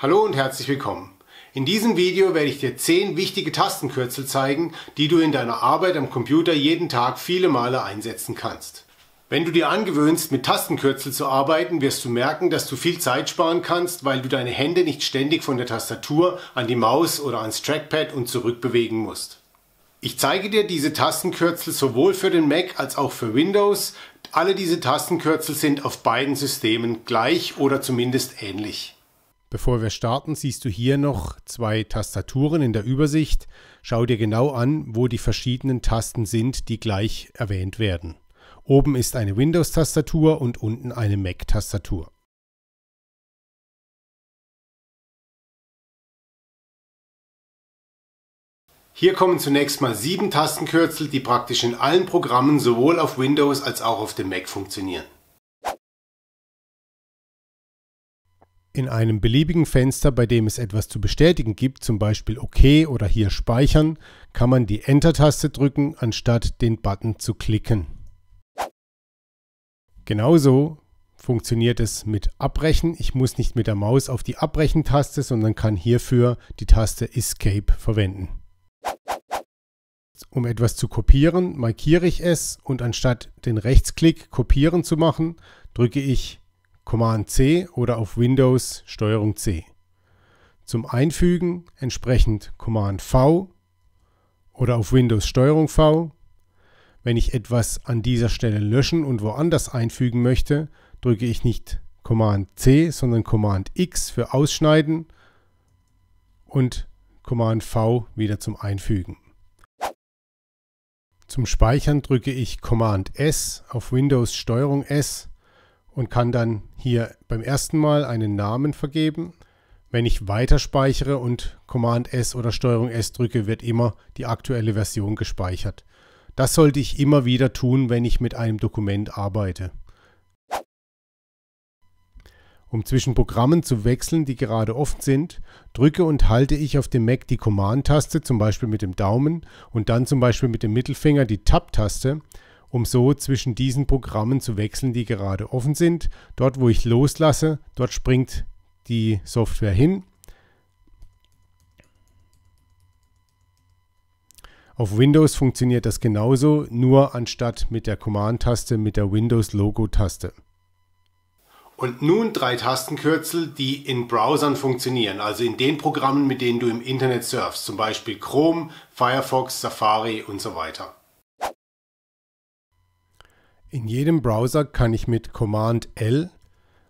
Hallo und herzlich willkommen. In diesem Video werde ich dir 10 wichtige Tastenkürzel zeigen, die du in deiner Arbeit am Computer jeden Tag viele Male einsetzen kannst. Wenn du dir angewöhnst, mit Tastenkürzel zu arbeiten, wirst du merken, dass du viel Zeit sparen kannst, weil du deine Hände nicht ständig von der Tastatur an die Maus oder ans Trackpad und zurück bewegen musst. Ich zeige dir diese Tastenkürzel sowohl für den Mac als auch für Windows. Alle diese Tastenkürzel sind auf beiden Systemen gleich oder zumindest ähnlich. Bevor wir starten, siehst du hier noch zwei Tastaturen in der Übersicht. Schau dir genau an, wo die verschiedenen Tasten sind, die gleich erwähnt werden. Oben ist eine Windows-Tastatur und unten eine Mac-Tastatur. Hier kommen zunächst mal sieben Tastenkürzel, die praktisch in allen Programmen sowohl auf Windows als auch auf dem Mac funktionieren. In einem beliebigen Fenster, bei dem es etwas zu bestätigen gibt, zum Beispiel OK oder hier Speichern, kann man die Enter-Taste drücken, anstatt den Button zu klicken. Genauso funktioniert es mit Abbrechen. Ich muss nicht mit der Maus auf die Abbrechen-Taste, sondern kann hierfür die Taste Escape verwenden. Um etwas zu kopieren, markiere ich es und anstatt den Rechtsklick Kopieren zu machen, drücke ich Command C oder auf Windows Steuerung C. Zum Einfügen entsprechend Command V oder auf Windows Steuerung V. Wenn ich etwas an dieser Stelle löschen und woanders einfügen möchte, drücke ich nicht Command C, sondern Command X für Ausschneiden und Command V wieder zum Einfügen. Zum Speichern drücke ich Command S auf Windows Steuerung S und kann dann hier beim ersten Mal einen Namen vergeben. Wenn ich weiterspeichere und Command S oder Steuerung S drücke, wird immer die aktuelle Version gespeichert. Das sollte ich immer wieder tun, wenn ich mit einem Dokument arbeite. Um zwischen Programmen zu wechseln, die gerade offen sind, drücke und halte ich auf dem Mac die Command-Taste, zum Beispiel mit dem Daumen, und dann zum Beispiel mit dem Mittelfinger die Tab-Taste, um so zwischen diesen Programmen zu wechseln, die gerade offen sind. Dort, wo ich loslasse, dort springt die Software hin. Auf Windows funktioniert das genauso, nur anstatt mit der Command-Taste mit der Windows-Logo-Taste. Und nun drei Tastenkürzel, die in Browsern funktionieren, also in den Programmen, mit denen du im Internet surfst, zum Beispiel Chrome, Firefox, Safari und so weiter. In jedem Browser kann ich mit Command L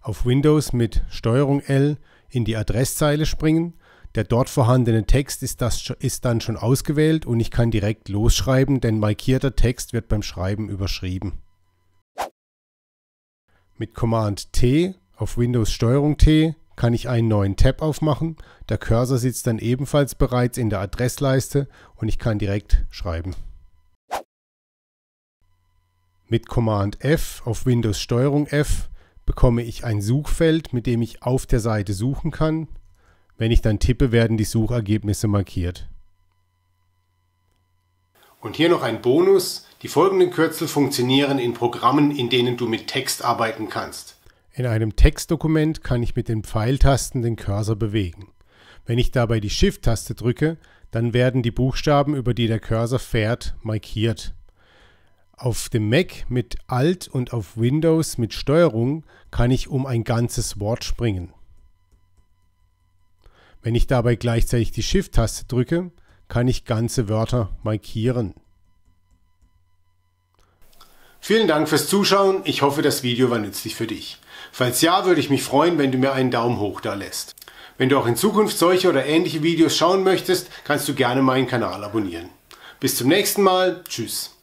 auf Windows mit Steuerung L in die Adresszeile springen. Der dort vorhandene Text ist, das, ist dann schon ausgewählt und ich kann direkt losschreiben, denn markierter Text wird beim Schreiben überschrieben. Mit Command T auf Windows Steuerung T kann ich einen neuen Tab aufmachen. Der Cursor sitzt dann ebenfalls bereits in der Adressleiste und ich kann direkt schreiben. Mit Command F auf Windows Steuerung F bekomme ich ein Suchfeld, mit dem ich auf der Seite suchen kann. Wenn ich dann tippe, werden die Suchergebnisse markiert. Und hier noch ein Bonus. Die folgenden Kürzel funktionieren in Programmen, in denen du mit Text arbeiten kannst. In einem Textdokument kann ich mit den Pfeiltasten den Cursor bewegen. Wenn ich dabei die Shift-Taste drücke, dann werden die Buchstaben, über die der Cursor fährt, markiert. Auf dem Mac mit Alt und auf Windows mit Steuerung kann ich um ein ganzes Wort springen. Wenn ich dabei gleichzeitig die Shift-Taste drücke, kann ich ganze Wörter markieren. Vielen Dank fürs Zuschauen. Ich hoffe, das Video war nützlich für dich. Falls ja, würde ich mich freuen, wenn du mir einen Daumen hoch da lässt. Wenn du auch in Zukunft solche oder ähnliche Videos schauen möchtest, kannst du gerne meinen Kanal abonnieren. Bis zum nächsten Mal. Tschüss.